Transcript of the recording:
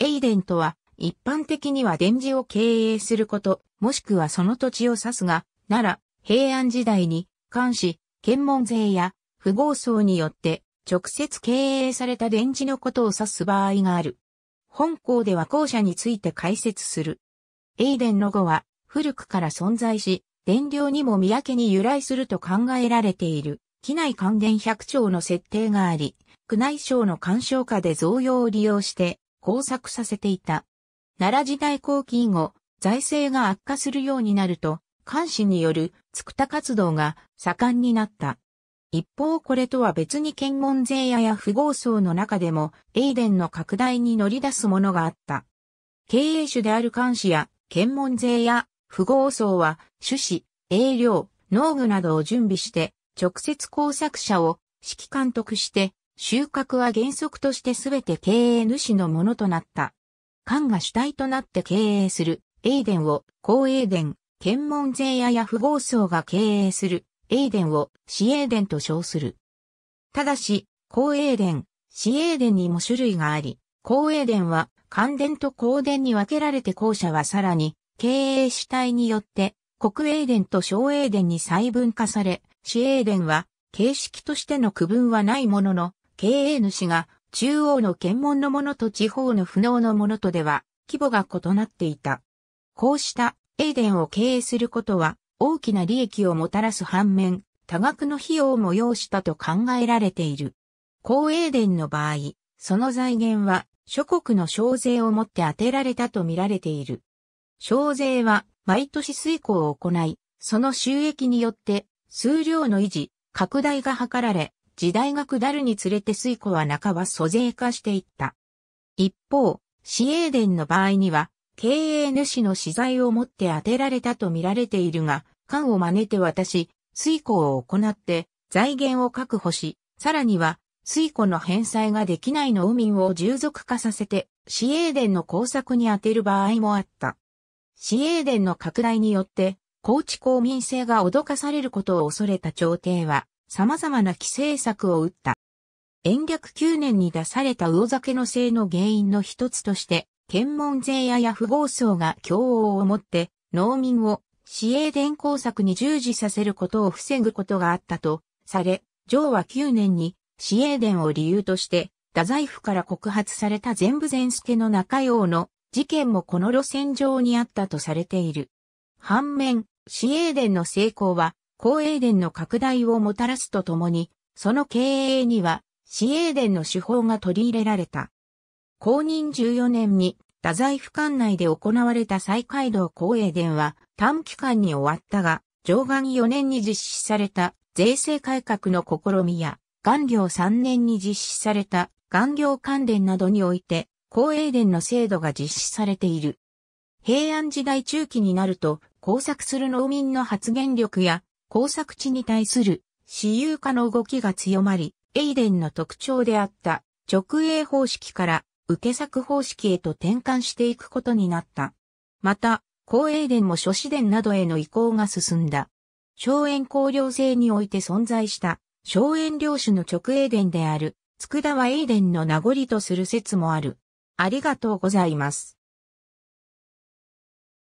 エイデンとは、一般的には電磁を経営すること、もしくはその土地を指すが、奈良、平安時代に、監視、検問税や、不合層によって、直接経営された電磁のことを指す場合がある。本校では校舎について解説する。エイデンの語は、古くから存在し、電量にも三宅に由来すると考えられている、機内関元百兆の設定があり、宮内省の干渉下で増用を利用して、工作させていた。奈良時代後期以後、財政が悪化するようになると、監視によるつくた活動が盛んになった。一方これとは別に検問税屋や富豪層の中でも、エイデンの拡大に乗り出すものがあった。経営主である監視や、検問税や、富豪層は、種子、営業、農具などを準備して、直接工作者を指揮監督して収穫は原則としてすべて経営主のものとなった。官が主体となって経営する、エイデンを、公エーデン、検問税屋や富豪層が経営する、エイデンを、市エーデンと称する。ただし、公エーデン、市エデンにも種類があり、公エーデンは、官電と公電に分けられて後者はさらに、経営主体によって、国営電と小営電に細分化され、市営電は、形式としての区分はないものの、経営主が中央の検問のものと地方の不能のものとでは規模が異なっていた。こうしたエーデンを経営することは大きな利益をもたらす反面、多額の費用を要したと考えられている。公営電の場合、その財源は諸国の小税をもって当てられたと見られている。小税は毎年推行を行い、その収益によって数量の維持、拡大が図られ、時代が下るにつれて水庫は半ば租税化していった。一方、市営電の場合には、経営主の資材を持って当てられたと見られているが、官を真似て渡し、水庫を行って財源を確保し、さらには水庫の返済ができない農民を従属化させて、市営電の工作に充てる場合もあった。市営電の拡大によって、高知公民性が脅かされることを恐れた朝廷は、様々な規制策を打った。延暦9年に出された魚酒の性の原因の一つとして、検問税やや富豪層が共王をもって農民を市営伝工作に従事させることを防ぐことがあったとされ、上は9年に市営伝を理由として、太宰府から告発された全部全助の中用の事件もこの路線上にあったとされている。反面、市営伝の成功は公営電の拡大をもたらすとともに、その経営には、市営電の手法が取り入れられた。公認14年に、太宰府管内で行われた再開道公営電は短期間に終わったが、上岸4年に実施された税制改革の試みや、元業3年に実施された元業関連などにおいて、公営電の制度が実施されている。平安時代中期になると、工作する農民の発言力や工作地に対する私有化の動きが強まり、エイデンの特徴であった直営方式から受け作方式へと転換していくことになった。また、公営電も諸子電などへの移行が進んだ。荘園公領制において存在した荘園領主の直営電である、佃はエイデンの名残とする説もある。ありがとうございます。